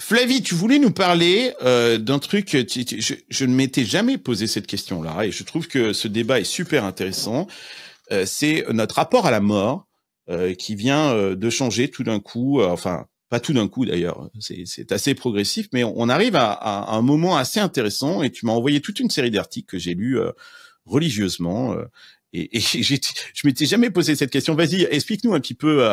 Flavie, tu voulais nous parler euh, d'un truc. je, ne m'étais jamais posé cette question-là, et je trouve que ce débat est super intéressant. Euh, c'est notre rapport à la mort euh, qui vient de changer tout d'un coup. enfin, pas tout d'un coup d'ailleurs. C'est assez progressif, mais on, arrive à, un moment assez intéressant. Et tu m'as envoyé toute une série d'articles que j'ai lus religieusement. et, et je m'étais jamais posé cette question. Vas-y, explique-nous un petit peu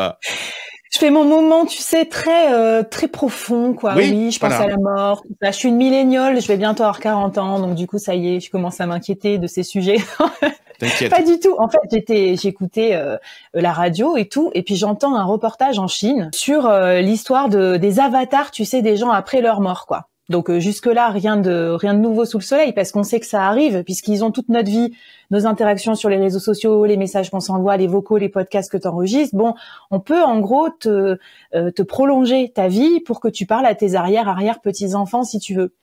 je fais mon moment, tu sais, très euh, très profond, quoi. Oui, je pense à la mort. Je suis une milléniole, je vais bientôt avoir 40 ans, donc du coup, ça y est, je commence à m'inquiéter de ces sujets. Pas du tout. En fait, j'étais, j'écoutais euh, la radio et tout, et puis j'entends un reportage en Chine sur euh, l'histoire de des avatars, tu sais, des gens après leur mort, quoi. Donc euh, jusque-là, rien de rien de nouveau sous le soleil parce qu'on sait que ça arrive puisqu'ils ont toute notre vie, nos interactions sur les réseaux sociaux, les messages qu'on s'envoie, les vocaux, les podcasts que tu enregistres. Bon, on peut en gros euh, te prolonger ta vie pour que tu parles à tes arrière arrière petits-enfants si tu veux.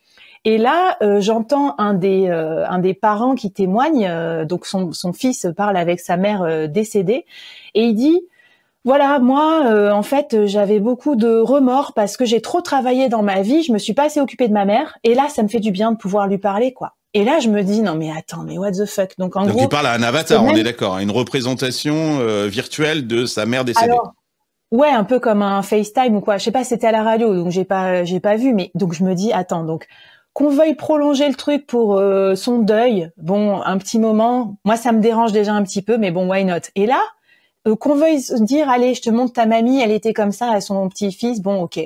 Et là, euh, j'entends un des un des parents qui témoigne, donc son, son fils parle avec sa mère décédée, et il dit voilà, moi, euh, en fait, euh, j'avais beaucoup de remords parce que j'ai trop travaillé dans ma vie, je me suis pas assez occupée de ma mère, et là, ça me fait du bien de pouvoir lui parler, quoi. Et là, je me dis, non, mais attends, mais what the fuck Donc, en Donc gros, tu parles à un avatar, on est d'accord, hein, une représentation euh, virtuelle de sa mère décédée. Ouais, un peu comme un FaceTime ou quoi. Je sais pas, c'était à la radio, donc j'ai pas, j'ai pas vu. Mais donc je me dis, attends, donc qu'on veuille prolonger le truc pour son deuil, bon, un petit moment. Moi, ça me dérange déjà un petit peu, mais bon, why not Et là, euh, qu'on veuille se dire, allez, je te montre ta mamie, elle était comme ça à son petit-fils, bon, ok.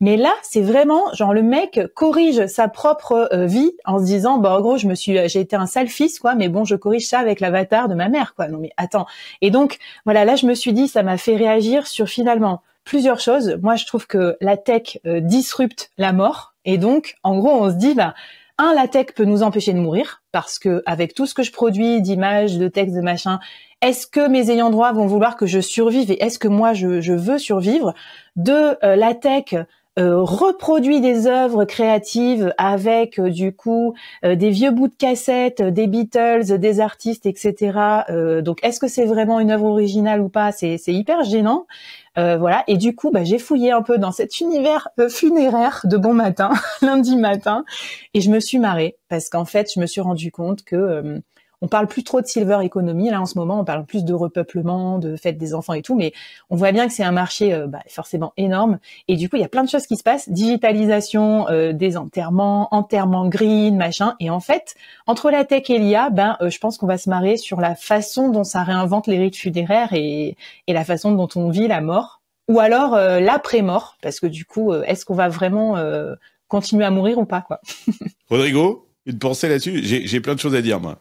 Mais là, c'est vraiment genre le mec corrige sa propre euh, vie en se disant bah en gros, je me suis euh, j'ai été un sale fils quoi, mais bon, je corrige ça avec l'avatar de ma mère quoi. Non mais attends. Et donc voilà, là je me suis dit ça m'a fait réagir sur finalement plusieurs choses. Moi, je trouve que la tech disrupte la mort et donc en gros, on se dit bah un, la tech peut nous empêcher de mourir parce que avec tout ce que je produis d'images, de textes, de machin, est-ce que mes ayants droit vont vouloir que je survive et est-ce que moi je, veux survivre Deux, euh, la tech euh, reproduit des œuvres créatives avec euh, du coup euh, des vieux bouts de cassettes, des Beatles, des artistes, etc. donc est-ce que c'est vraiment une œuvre originale ou pas C'est hyper gênant. voilà. Et du coup, bah, j'ai fouillé un peu dans cet univers funéraire de bon matin, lundi matin, et je me suis marrée parce qu'en fait, je me suis rendu compte que on parle plus trop de silver economy là en ce moment, on parle plus de repeuplement, de fête des enfants et tout, mais on voit bien que c'est un marché euh, bah, forcément énorme et du coup il y a plein de choses qui se passent, digitalisation, euh, des enterrements, green, machin et en fait entre la tech et l'IA, ben euh, je pense qu'on va se marrer sur la façon dont ça réinvente les rites funéraires et, la façon dont on vit la mort ou alors euh, l'après-mort parce que du coup est-ce qu'on va vraiment continuer à mourir ou pas quoi. Rodrigo, une pensée là-dessus J'ai plein de choses à dire moi.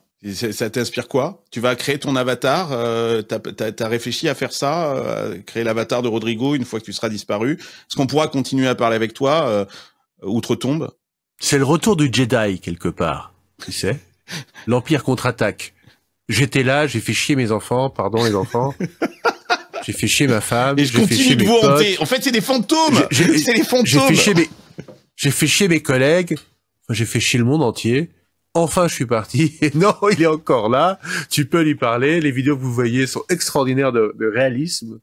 Ça t'inspire quoi Tu vas créer ton avatar euh, T'as réfléchi à faire ça euh, Créer l'avatar de Rodrigo une fois que tu seras disparu Est-ce qu'on pourra continuer à parler avec toi euh, outre-tombe C'est le retour du Jedi, quelque part. Tu sais L'Empire contre-attaque. J'étais là, j'ai fait chier mes enfants, pardon les enfants. j'ai fait chier ma femme. Et je continue fait chier de vous hanter. En fait, c'est des fantômes C'est des fantômes J'ai fait, mes... fait chier mes collègues, j'ai fait chier le monde entier. Enfin, je suis parti. Et non, il est encore là. Tu peux lui parler. Les vidéos que vous voyez sont extraordinaires de, réalisme.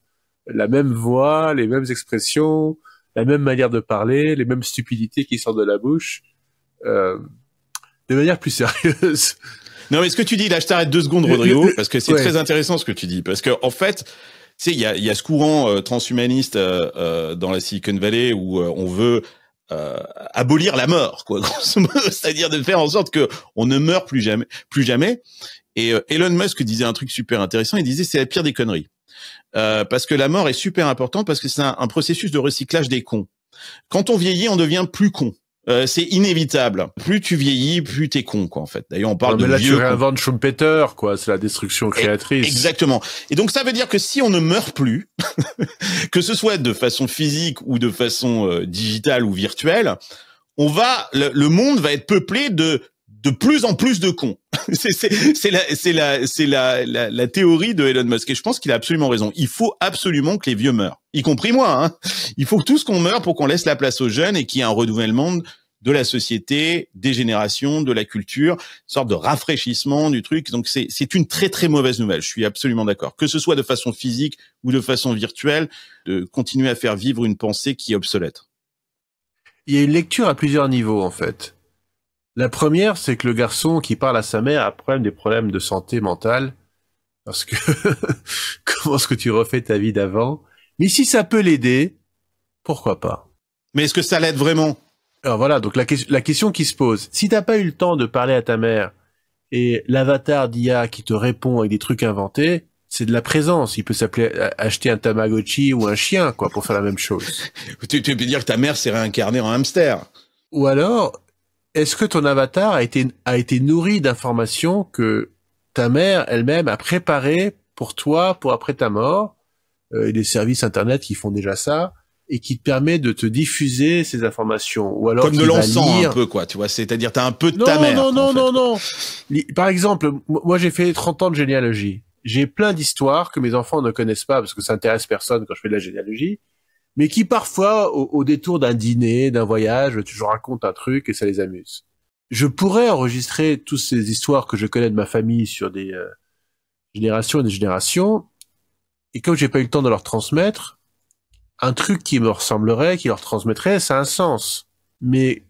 La même voix, les mêmes expressions, la même manière de parler, les mêmes stupidités qui sortent de la bouche. Euh, de manière plus sérieuse. Non, mais ce que tu dis, là, je t'arrête deux secondes, Rodrigo, parce que c'est très intéressant ce que tu dis. Parce que, en fait, tu sais, il y a, ce courant euh, transhumaniste euh, dans la Silicon Valley où on veut euh, abolir la mort, quoi, c'est-à-dire de faire en sorte que on ne meure plus jamais, plus jamais. Et euh, Elon Musk disait un truc super intéressant. Il disait c'est la pire des conneries, euh, parce que la mort est super importante parce que c'est un, processus de recyclage des cons. Quand on vieillit, on devient plus con. Euh, c'est inévitable. Plus tu vieillis, plus t'es con, quoi, en fait. D'ailleurs, on parle de de là, Tu Schumpeter, quoi. C'est la destruction créatrice. Exactement. Et donc, ça veut dire que si on ne meurt plus, que ce soit de façon physique ou de façon euh, digitale ou virtuelle, on va, le, monde va être peuplé de de plus en plus de cons. c'est la, la, théorie de Elon Musk. Et je pense qu'il a absolument raison. Il faut absolument que les vieux meurent, y compris moi. Hein. Il faut que tous qu'on meure pour qu'on laisse la place aux jeunes et qu'il y ait un renouvellement de la société, des générations, de la culture, une sorte de rafraîchissement du truc. Donc c'est, c'est une très très mauvaise nouvelle. Je suis absolument d'accord. Que ce soit de façon physique ou de façon virtuelle, de continuer à faire vivre une pensée qui est obsolète. Il y a une lecture à plusieurs niveaux en fait. La première, c'est que le garçon qui parle à sa mère a problème des problèmes de santé mentale. Parce que comment est-ce que tu refais ta vie d'avant Mais si ça peut l'aider, pourquoi pas Mais est-ce que ça l'aide vraiment Alors voilà, donc la, question qui se pose, si t'as pas eu le temps de parler à ta mère et l'avatar d'IA qui te répond avec des trucs inventés, c'est de la présence. Il peut s'appeler euh, acheter un Tamagotchi ou un chien, quoi, pour faire la même chose. tu, tu peux dire que ta mère s'est réincarnée en hamster. Ou alors, est-ce que ton avatar a été, a été nourri d'informations que ta mère elle-même a préparées pour toi, pour après ta mort, euh, et des services internet qui font déjà ça, et qui te permet de te diffuser ces informations, ou alors comme de l'encens un peu quoi, tu vois, c'est-à-dire tu as un peu de ta mère. Non non non non non. Par exemple, moi j'ai fait 30 ans de généalogie. J'ai plein d'histoires que mes enfants ne connaissent pas parce que ça intéresse personne quand je fais de la généalogie mais qui parfois, au, détour d'un dîner, d'un voyage, tu raconte un truc et ça les amuse. Je pourrais enregistrer toutes ces histoires que je connais de ma famille sur des euh, générations et des générations, et comme j'ai pas eu le temps de leur transmettre, un truc qui me ressemblerait, qui leur transmettrait, ça a un sens. Mais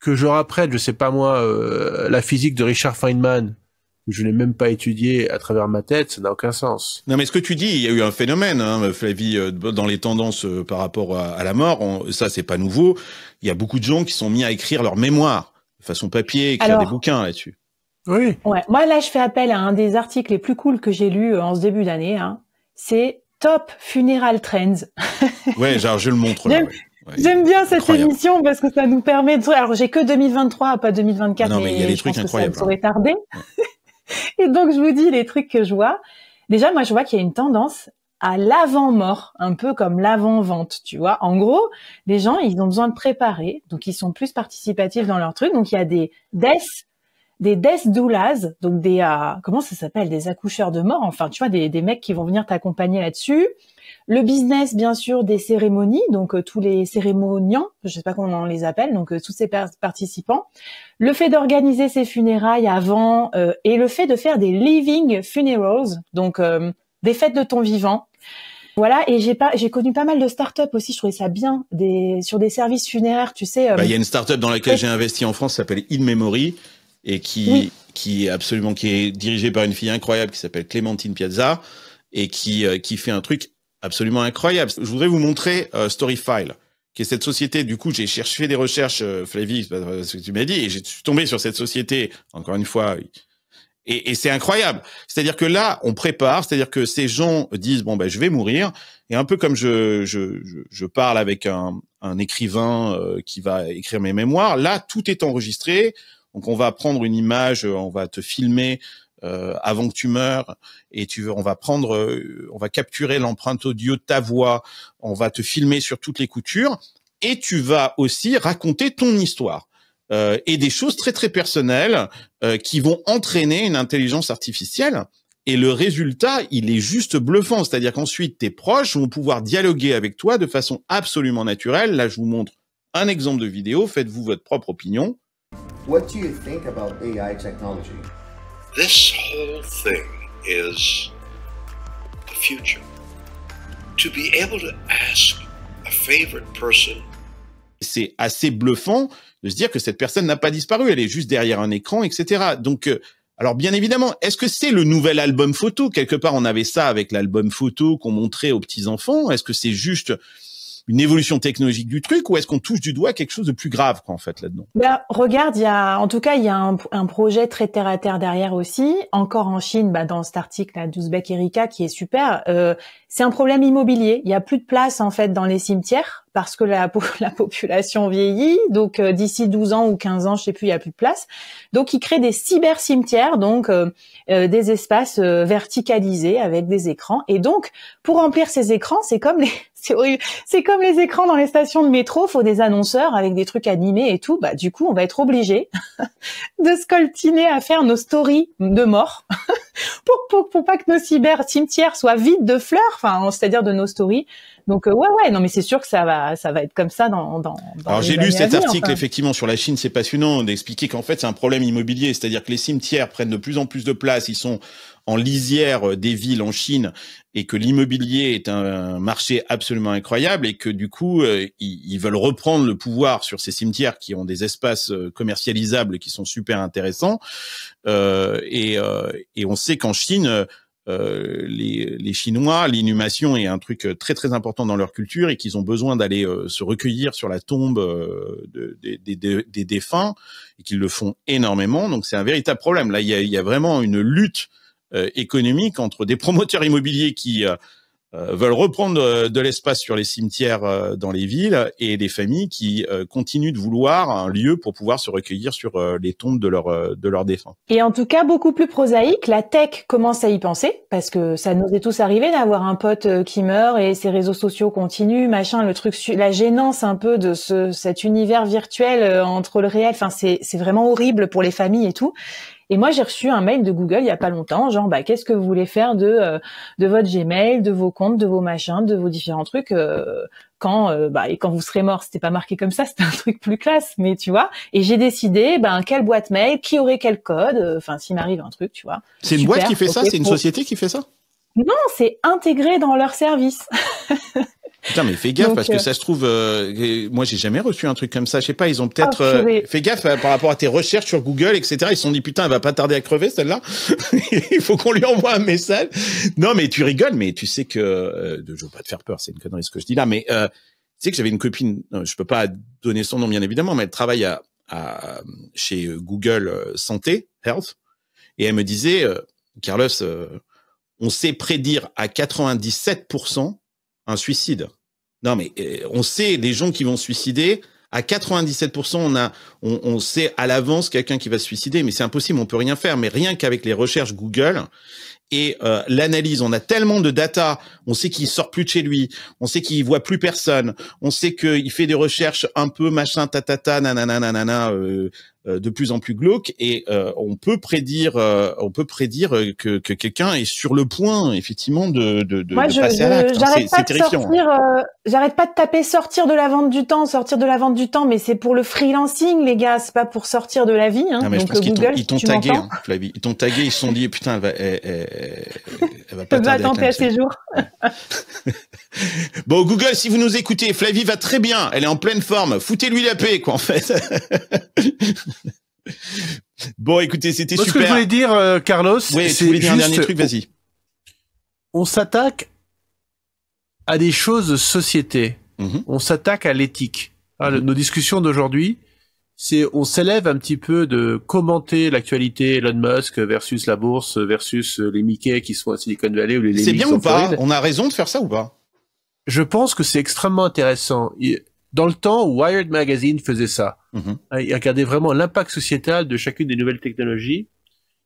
que je leur je sais pas moi, euh, la physique de Richard Feynman, je n'ai même pas étudié à travers ma tête, ça n'a aucun sens. Non, mais ce que tu dis, il y a eu un phénomène, hein, Flavie, euh, dans les tendances euh, par rapport à, la mort. ça, c'est pas nouveau. Il y a beaucoup de gens qui sont mis à écrire leur mémoire de façon papier, écrire des bouquins là-dessus. Oui. Ouais. Moi, là, je fais appel à un des articles les plus cools que j'ai lu euh, en ce début d'année. Hein. C'est Top Funeral Trends. ouais, genre, je le montre là. J'aime bien cette émission parce que ça nous permet de. Alors, j'ai que 2023, pas 2024. Non, mais il y a des trucs incroyables. Ça hein. me Et donc, je vous dis les trucs que je vois. Déjà, moi, je vois qu'il y a une tendance à l'avant-mort, un peu comme l'avant-vente, tu vois. En gros, les gens, ils ont besoin de préparer, donc ils sont plus participatifs dans leur truc. Donc, il y a des death des death doulas, donc des euh, comment ça s'appelle, des accoucheurs de mort, enfin tu vois des, des mecs qui vont venir t'accompagner là-dessus. Le business bien sûr des cérémonies, donc euh, tous les cérémoniants, je sais pas comment on les appelle, donc euh, tous ces participants. Le fait d'organiser ces funérailles avant et le fait de faire des living funerals, donc des fêtes de ton vivant. Voilà, et j'ai pas, j'ai connu pas mal de startups aussi. Je trouvais ça bien des sur des services funéraires, tu sais. Bah, il y a une startup dans laquelle j'ai investi en France, s'appelle InMemory, et qui, qui est absolument qui est dirigé par une fille incroyable qui s'appelle Clémentine Piazza et qui, euh, qui fait un truc absolument incroyable. Je voudrais vous montrer euh, Storyfile, qui est cette société. Du coup, j'ai fait des recherches, euh, Flavie, ce que tu m'as dit, et je suis tombé sur cette société. Encore une fois, et, c'est incroyable. C'est-à-dire que là, on prépare, c'est-à-dire que ces gens disent bon ben je vais mourir, et un peu comme je je, je, parle avec un, un écrivain euh, qui va écrire mes mémoires, là tout est enregistré. Donc on va prendre une image, euh, on va te filmer euh, avant que tu meurs et tu veux, on va prendre, euh, on va capturer l'empreinte audio de ta voix, on va te filmer sur toutes les coutures et tu vas aussi raconter ton histoire. et des choses très très personnelles qui vont entraîner une intelligence artificielle et le résultat, il est juste bluffant. C'est-à-dire qu'ensuite, tes proches vont pouvoir dialoguer avec toi de façon absolument naturelle. Là, je vous montre un exemple de vidéo. Faites-vous votre propre opinion favorite c'est assez bluffant de se dire que cette personne n'a pas disparu, elle est juste derrière un écran, etc. Donc, euh, alors bien évidemment, est-ce que c'est le nouvel album photo Quelque part, on avait ça avec l'album photo qu'on montrait aux petits enfants. Est-ce que c'est juste une évolution technologique du truc ou est-ce qu'on touche du doigt quelque chose de plus grave en fait là-dedans ben, Regarde, il y a, en tout cas, il y a un, projet très terre à terre derrière aussi, encore en Chine, ben, dans cet article d'Ouzbek Erika qui est super. Euh, c'est un problème immobilier. Il y a plus de place en fait dans les cimetières parce que la, la population vieillit. Donc euh, d'ici 12 ans ou 15 ans, je sais plus, il y a plus de place. Donc ils créent des cyber cimetières, donc euh, euh, des espaces euh, verticalisés avec des écrans. Et donc pour remplir ces écrans, c'est comme les, c'est comme les écrans dans les stations de métro, faut des annonceurs avec des trucs animés et tout. Bah du coup, on va être obligé de scoltiner à faire nos stories de mort pour, pour, pas que nos cyber cimetières soient vides de fleurs, enfin c'est-à-dire de nos stories. Donc euh, ouais ouais non mais c'est sûr que ça va ça va être comme ça dans dans. dans Alors j'ai lu cet article effectivement sur la Chine, c'est passionnant d'expliquer qu'en fait c'est un problème immobilier, c'est-à-dire que les cimetières prennent de plus en plus de place, ils sont en lisière des villes en Chine et que l'immobilier est un marché absolument incroyable et que du coup euh, ils, veulent reprendre le pouvoir sur ces cimetières qui ont des espaces euh, commercialisables qui sont super intéressants euh, et, euh, et, on sait qu'en Chine euh, les, les, Chinois, l'inhumation est un truc très très important dans leur culture et qu'ils ont besoin d'aller se recueillir sur la tombe de des de, défunts et qu'ils le font énormément. Donc c'est un véritable problème. Là, il y a, il y a vraiment une lutte euh, économique entre des promoteurs immobiliers qui euh, euh, veulent reprendre de l'espace sur les cimetières dans les villes et des familles qui continuent de vouloir un lieu pour pouvoir se recueillir sur les tombes de leurs de leurs défunts. Et en tout cas, beaucoup plus prosaïque, la tech commence à y penser parce que ça nous est tous arrivé d'avoir un pote qui meurt et ses réseaux sociaux continuent, machin, le truc, la gênance un peu de ce, cet univers virtuel entre le réel. Enfin, c'est c'est vraiment horrible pour les familles et tout. Et moi, j'ai reçu un mail de Google il y a pas longtemps, genre, bah, qu'est-ce que vous voulez faire de euh, de votre Gmail, de vos comptes, de vos machins, de vos différents trucs euh, quand euh, bah, et quand vous serez mort. C'était pas marqué comme ça, c'était un truc plus classe, mais tu vois. Et j'ai décidé, ben, quelle boîte mail, qui aurait quel code, enfin, s'il m'arrive un truc, tu vois. C'est une boîte qui fait ça, c'est une société qui fait ça. Non, c'est intégré dans leur service. Putain, mais fais gaffe, parce que euh, ça se trouve, euh, moi, j'ai jamais reçu un truc comme ça. Je sais pas, ils ont peut-être. Euh, fais gaffe par rapport à tes recherches sur Google, etc. Ils se sont dit, putain, elle va pas tarder à crever, celle-là. Il faut qu'on lui envoie un message. Non, mais tu rigoles, mais tu sais que. je veux pas te faire peur, c'est une connerie ce que je dis là, mais tu sais que j'avais une copine, je peux pas donner son nom, bien évidemment, mais elle travaille à, à chez Google Santé, Health, et elle me disait, Carlos, on sait prédire à 97% un suicide. Non, mais euh, on sait les gens qui vont suicider. À 97%, on, a, on, sait à l'avance quelqu'un qui va se suicider, mais c'est impossible, on peut rien faire. Mais rien qu'avec les recherches Google, et euh, l'analyse. On a tellement de data, on sait qu'il sort plus de chez lui, on sait qu'il voit plus personne, on sait qu'il fait des recherches un peu machin, tatata, nanana, nanana, euh, euh, de plus en plus glauque, et euh, on peut prédire, euh, on peut prédire que, que quelqu'un est sur le point, effectivement, de, de, de, Moi, de je, passer J'arrête pas, de sortir, j'arrête pas de taper sortir de la vente du temps, sortir de la vente du temps, mais c'est pour le freelancing, les gars, c'est pas pour sortir de la vie. Hein. Donc, Google, ils t'ont tagué, hein, ils t'ont tagué, ils se sont dit putain, elle va, euh, elle va pas va à ses jours. bon, Google, si vous nous écoutez, Flavie va très bien. Elle est en pleine forme. Foutez-lui la paix, quoi, en fait. bon, écoutez, c'était super. Ce que je voulais dire, euh, Carlos, oui, c'est juste... un dernier truc, vas-y. On s'attaque à des choses de société. Mhm. On s'attaque à l'éthique. Ah, mhm. Nos discussions d'aujourd'hui, c'est on s'élève un petit peu de commenter l'actualité Elon Musk versus la bourse versus les Mickey qui sont à Silicon Valley ou les C'est bien ou pas On a raison de faire ça ou pas Je pense que c'est extrêmement intéressant. Dans le temps, Wired Magazine faisait ça. Mhm. Euh, il regardait vraiment l'impact sociétal de chacune des nouvelles technologies.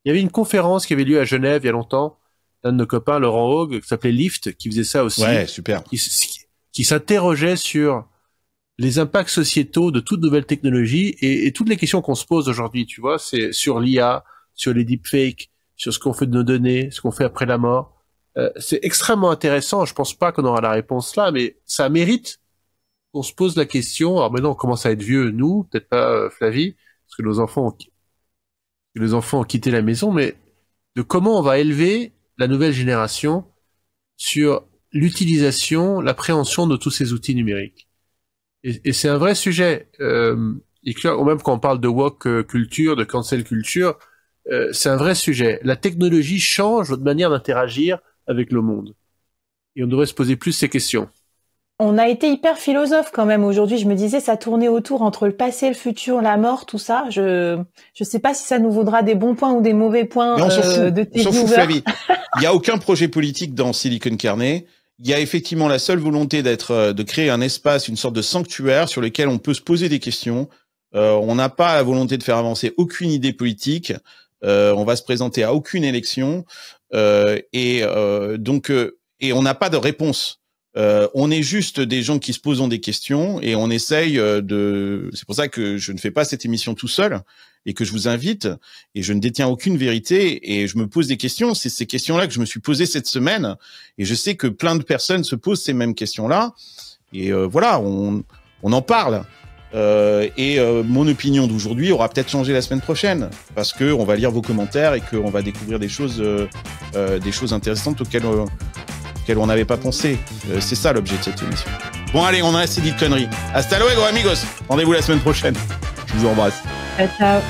Il y avait une conférence qui avait lieu à Genève il y a longtemps Un de nos copains, Laurent Haug, qui s'appelait Lyft, qui faisait ça aussi. Ouais, super. qui s'interrogeait sur les impacts sociétaux de toute nouvelle technologie et, toutes les questions qu'on se pose aujourd'hui, tu vois, c'est sur l'IA, sur les deepfakes, sur ce qu'on fait de nos données, ce qu'on fait après la mort. Euh, c'est extrêmement intéressant. Je pense pas qu'on aura la réponse là, mais ça mérite qu'on se pose la question. Alors maintenant, on commence à être vieux, nous, peut-être pas euh, Flavie, parce que nos enfants ont, que enfants ont quitté la maison, mais de comment on va élever la nouvelle génération sur l'utilisation, l'appréhension de tous ces outils numériques. Et, et c'est un vrai sujet. Euh, et que, même quand on parle de woke euh, culture, de cancel culture, euh, c'est un vrai sujet. La technologie change notre manière d'interagir avec le monde. Et on devrait se poser plus ces questions. On a été hyper philosophe quand même aujourd'hui. Je me disais, ça tournait autour entre le passé, le futur, la mort, tout ça. Je je sais pas si ça nous vaudra des bons points ou des mauvais points. Euh, de Il n'y a aucun projet politique dans Silicon Carnet il y a effectivement la seule volonté d'être, euh, de créer un espace, une sorte de sanctuaire sur lequel on peut se poser des questions. Euh, on n'a pas la volonté de faire avancer aucune idée politique. Euh, on va se présenter à aucune élection et donc et on n'a pas de réponse. Euh, on est juste des gens qui se posent des questions et on essaye euh, de. C'est pour ça que je ne fais pas cette émission tout seul et que je vous invite. Et je ne détiens aucune vérité et je me pose des questions. C'est ces questions-là que je me suis posé cette semaine et je sais que plein de personnes se posent ces mêmes questions-là. Et euh, voilà, on, on en parle. Euh, et mon opinion d'aujourd'hui aura peut-être changé la semaine prochaine parce que on va lire vos commentaires et qu'on va découvrir des choses, euh, des choses intéressantes auxquelles on n'avait pas pensé. Euh, c'est ça l'objet de cette émission. Bon, allez, on a assez dit de conneries. Hasta luego, amigos. Rendez-vous la semaine prochaine. Je vous embrasse. Ciao, ciao.